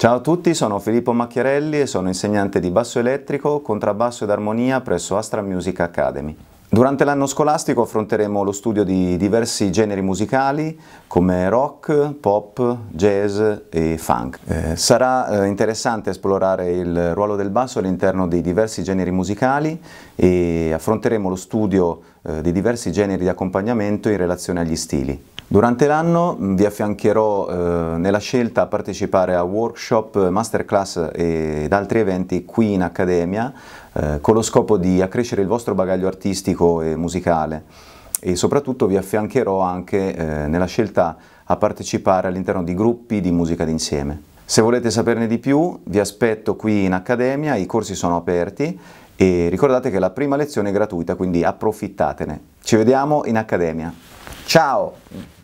Ciao a tutti, sono Filippo Macchiarelli e sono insegnante di basso elettrico, contrabbasso ed armonia presso Astra Music Academy. Durante l'anno scolastico affronteremo lo studio di diversi generi musicali come rock, pop, jazz e funk. Eh, sarà eh, interessante esplorare il ruolo del basso all'interno dei diversi generi musicali e affronteremo lo studio eh, di diversi generi di accompagnamento in relazione agli stili. Durante l'anno vi affiancherò eh, nella scelta a partecipare a workshop, eh, masterclass ed altri eventi qui in Accademia eh, con lo scopo di accrescere il vostro bagaglio artistico e musicale e soprattutto vi affiancherò anche eh, nella scelta a partecipare all'interno di gruppi di musica d'insieme. Se volete saperne di più vi aspetto qui in Accademia, i corsi sono aperti e ricordate che la prima lezione è gratuita quindi approfittatene. Ci vediamo in Accademia. Ciao!